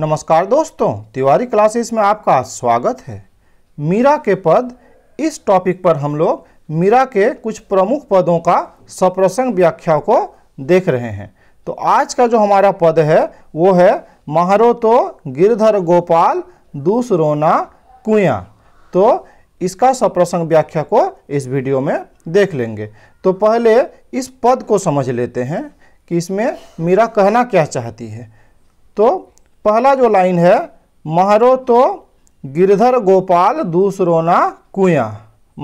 नमस्कार दोस्तों तिवारी क्लासेस में आपका स्वागत है मीरा के पद इस टॉपिक पर हम लोग मीरा के कुछ प्रमुख पदों का सप्रसंग व्याख्या को देख रहे हैं तो आज का जो हमारा पद है वो है महारो तो गिरधर गोपाल दूसरोना कुया तो इसका सप्रसंग व्याख्या को इस वीडियो में देख लेंगे तो पहले इस पद को समझ लेते हैं कि इसमें मीरा कहना क्या चाहती है तो पहला जो लाइन है महारो तो गिरधर गोपाल दूसरो ना कुया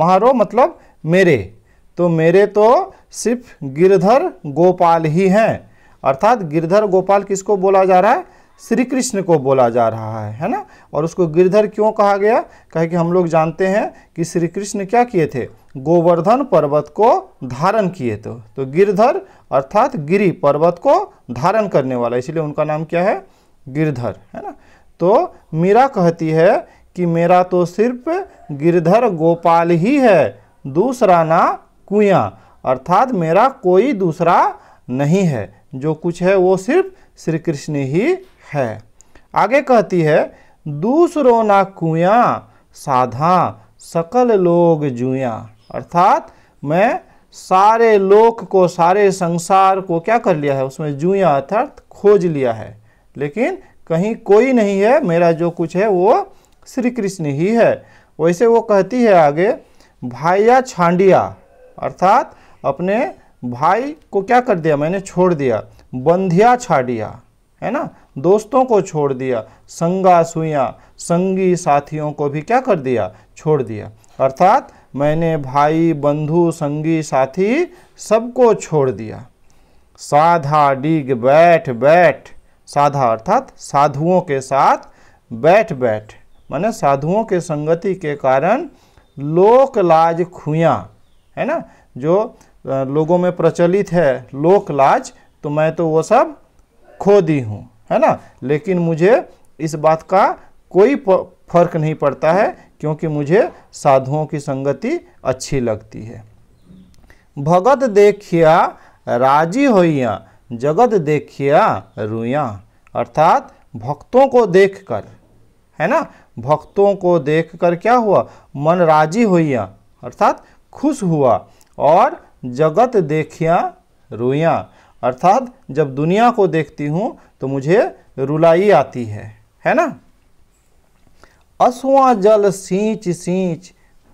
महारो मतलब मेरे तो मेरे तो सिर्फ गिरधर गोपाल ही हैं अर्थात गिरधर गोपाल किसको बोला जा रहा है श्री कृष्ण को बोला जा रहा है है ना और उसको गिरधर क्यों कहा गया कहे कि हम लोग जानते हैं कि श्री कृष्ण क्या किए थे गोवर्धन पर्वत को धारण किए थे तो गिरधर अर्थात गिरी पर्वत को धारण करने वाला इसलिए उनका नाम क्या है गिरधर है ना तो मीरा कहती है कि मेरा तो सिर्फ गिरधर गोपाल ही है दूसरा ना कुया अर्थात मेरा कोई दूसरा नहीं है जो कुछ है वो सिर्फ श्री कृष्ण ही है आगे कहती है दूसरो ना कुया साधा सकल लोग जुया अर्थात मैं सारे लोक को सारे संसार को क्या कर लिया है उसमें जुया अर्थात खोज लिया है लेकिन कहीं कोई नहीं है मेरा जो कुछ है वो श्री कृष्ण ही है वैसे वो कहती है आगे भाइया छांडिया अर्थात अपने भाई को क्या कर दिया मैंने छोड़ दिया बंधिया छाड़िया है ना दोस्तों को छोड़ दिया संगा सुइया संगी साथियों को भी क्या कर दिया छोड़ दिया अर्थात मैंने भाई बंधु संगी साथी सबको छोड़ दिया साधा डिग बैठ बैठ साधा अर्थात साधुओं के साथ बैठ बैठ माने साधुओं के संगति के कारण लोक लाज खुया है ना जो लोगों में प्रचलित है लोक लाज तो मैं तो वो सब खो दी हूँ है ना लेकिन मुझे इस बात का कोई फर्क नहीं पड़ता है क्योंकि मुझे साधुओं की संगति अच्छी लगती है भगत देखिया राजी होइया जगत देखिया रुइया अर्थात भक्तों को देखकर है ना भक्तों को देखकर क्या हुआ मन राजी हुआ अर्थात खुश हुआ और जगत देखिया रोया अर्थात जब दुनिया को देखती हूँ तो मुझे रुलाई आती है है ना असुआ जल सींच सींच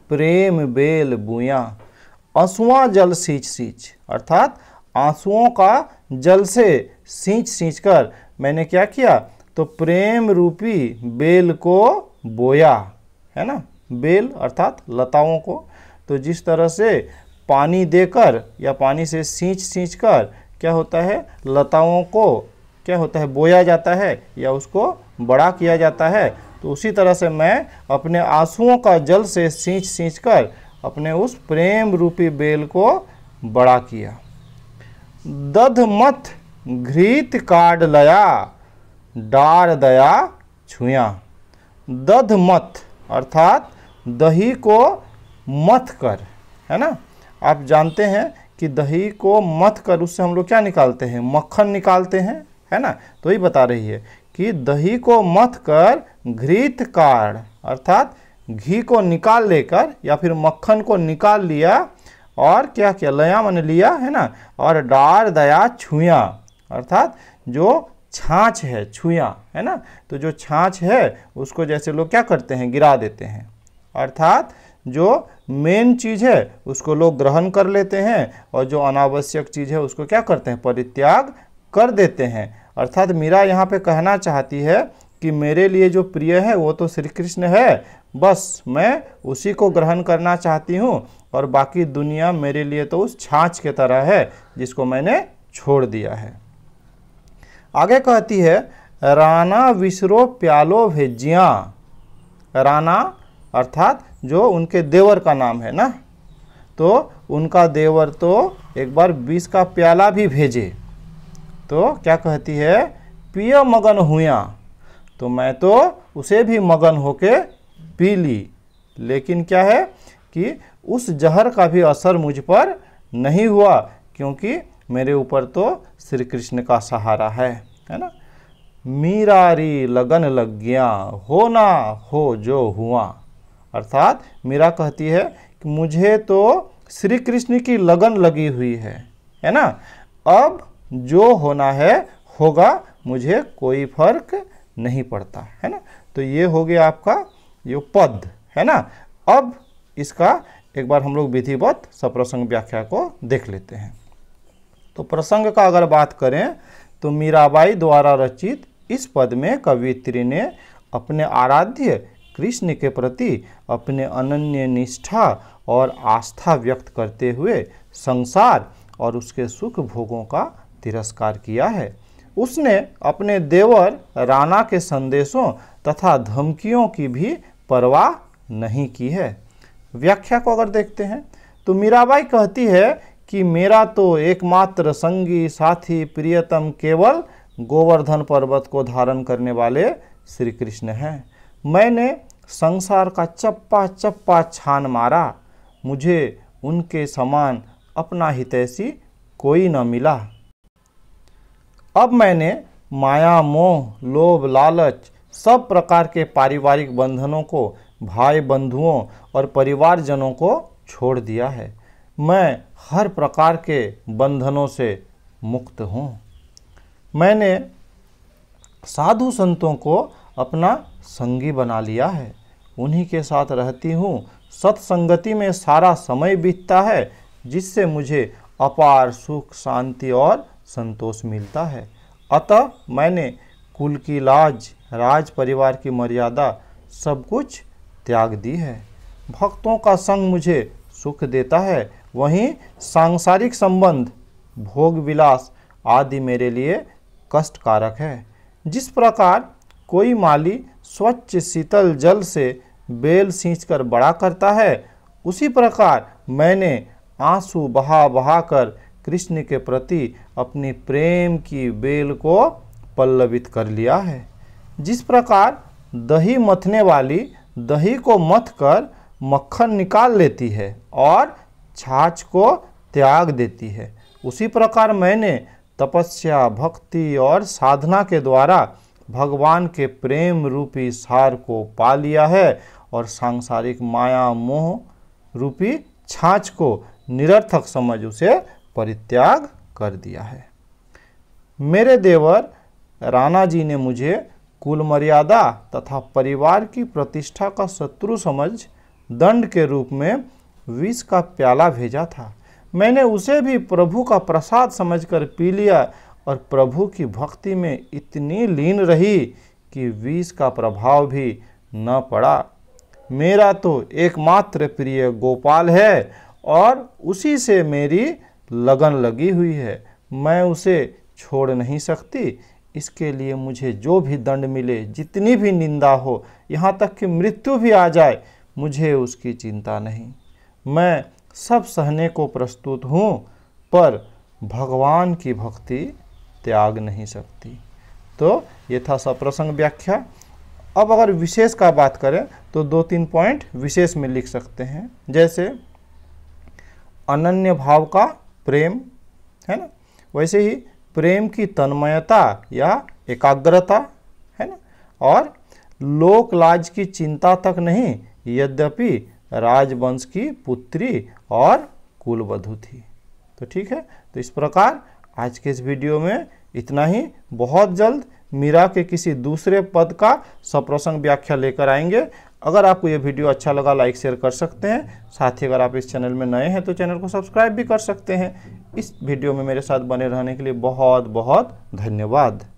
प्रेम बेल बुया असुआ जल सींच सींच अर्थात आंसुओं का जल से सींच सींच कर मैंने क्या किया तो प्रेम रूपी बेल को बोया है ना बेल अर्थात लताओं को तो जिस तरह से पानी देकर या पानी से सींच सींच कर क्या होता है लताओं को क्या होता है बोया जाता है या उसको बड़ा किया जाता है तो उसी तरह से मैं अपने आंसुओं का जल से सींच सींच कर अपने उस प्रेम रूपी बेल को बड़ा किया दध मथ घृत काड लया डार दया छुया दध मत अर्थात दही को मत कर है ना आप जानते हैं कि दही को मत कर उससे हम लोग क्या निकालते हैं मक्खन निकालते हैं है ना तो ये बता रही है कि दही को मत कर घृत काड अर्थात घी को निकाल लेकर या फिर मक्खन को निकाल लिया और क्या क्या लया मैंने लिया है ना और डार दया छुया अर्थात जो छाछ है छुया है ना तो जो छाछ है उसको जैसे लोग क्या करते हैं गिरा देते हैं अर्थात जो मेन चीज़ है उसको लोग ग्रहण कर लेते हैं और जो अनावश्यक चीज़ है उसको क्या करते हैं परित्याग कर देते हैं अर्थात मीरा यहाँ पे कहना चाहती है कि मेरे लिए जो प्रिय है वो तो श्री कृष्ण है बस मैं उसी को ग्रहण करना चाहती हूँ और बाकी दुनिया मेरे लिए तो उस छाछ के तरह है जिसको मैंने छोड़ दिया है आगे कहती है राना विसरो प्यालो भेजिया राना अर्थात जो उनके देवर का नाम है ना तो उनका देवर तो एक बार बीस का प्याला भी भेजे तो क्या कहती है पिय मगन हुआ तो मैं तो उसे भी मगन होके पी ली लेकिन क्या है कि उस जहर का भी असर मुझ पर नहीं हुआ क्योंकि मेरे ऊपर तो श्री कृष्ण का सहारा है है ना मीरारी लगन लग गया ना हो जो हुआ अर्थात मीरा कहती है कि मुझे तो श्री कृष्ण की लगन लगी हुई है है ना अब जो होना है होगा मुझे कोई फर्क नहीं पड़ता है ना तो ये हो गया आपका ये पद है ना अब इसका एक बार हम लोग विधिवत सप्रसंग व्याख्या को देख लेते हैं तो प्रसंग का अगर बात करें तो मीराबाई द्वारा रचित इस पद में कवित्री ने अपने आराध्य कृष्ण के प्रति अपने अनन्य निष्ठा और आस्था व्यक्त करते हुए संसार और उसके सुख भोगों का तिरस्कार किया है उसने अपने देवर राणा के संदेशों तथा धमकियों की भी परवाह नहीं की है व्याख्या को अगर देखते हैं तो मीराबाई कहती है कि मेरा तो एकमात्र संगी साथी प्रियतम केवल गोवर्धन पर्वत को धारण करने वाले श्री कृष्ण हैं मैंने संसार का चप्पा चप्पा छान मारा मुझे उनके समान अपना हितैषी कोई न मिला अब मैंने माया मोह लोभ लालच सब प्रकार के पारिवारिक बंधनों को भाई बंधुओं और परिवारजनों को छोड़ दिया है मैं हर प्रकार के बंधनों से मुक्त हूँ मैंने साधु संतों को अपना संगी बना लिया है उन्हीं के साथ रहती हूँ सत्संगति में सारा समय बीतता है जिससे मुझे अपार सुख शांति और संतोष मिलता है अतः मैंने कुल की लाज राज परिवार की मर्यादा सब कुछ त्याग दी है भक्तों का संग मुझे सुख देता है वहीं सांसारिक संबंध भोग विलास आदि मेरे लिए कष्टकारक है जिस प्रकार कोई माली स्वच्छ शीतल जल से बेल सींच कर बड़ा करता है उसी प्रकार मैंने आंसू बहा बहा कर कृष्ण के प्रति अपनी प्रेम की बेल को पल्लवित कर लिया है जिस प्रकार दही मथने वाली दही को मथ कर मक्खन निकाल लेती है और छाछ को त्याग देती है उसी प्रकार मैंने तपस्या भक्ति और साधना के द्वारा भगवान के प्रेम रूपी सार को पा लिया है और सांसारिक माया मोह रूपी छाछ को निरर्थक समझ उसे परित्याग कर दिया है मेरे देवर राणा जी ने मुझे कुल मर्यादा तथा परिवार की प्रतिष्ठा का शत्रु समझ दंड के रूप में विष का प्याला भेजा था मैंने उसे भी प्रभु का प्रसाद समझकर पी लिया और प्रभु की भक्ति में इतनी लीन रही कि विष का प्रभाव भी न पड़ा मेरा तो एकमात्र प्रिय गोपाल है और उसी से मेरी लगन लगी हुई है मैं उसे छोड़ नहीं सकती इसके लिए मुझे जो भी दंड मिले जितनी भी निंदा हो यहाँ तक कि मृत्यु भी आ जाए मुझे उसकी चिंता नहीं मैं सब सहने को प्रस्तुत हूँ पर भगवान की भक्ति त्याग नहीं सकती तो ये था सप्रसंग व्याख्या अब अगर विशेष का बात करें तो दो तीन पॉइंट विशेष में लिख सकते हैं जैसे अनन्य भाव का प्रेम है ना वैसे ही प्रेम की तन्मयता या एकाग्रता है ना और लोकलाज की चिंता तक नहीं यद्यपि राजवंश की पुत्री और कुलवधु थी तो ठीक है तो इस प्रकार आज के इस वीडियो में इतना ही बहुत जल्द मीरा के किसी दूसरे पद का सप्रसंग व्याख्या लेकर आएंगे अगर आपको ये वीडियो अच्छा लगा लाइक शेयर कर सकते हैं साथ ही अगर आप इस चैनल में नए हैं तो चैनल को सब्सक्राइब भी कर सकते हैं इस वीडियो में मेरे साथ बने रहने के लिए बहुत बहुत धन्यवाद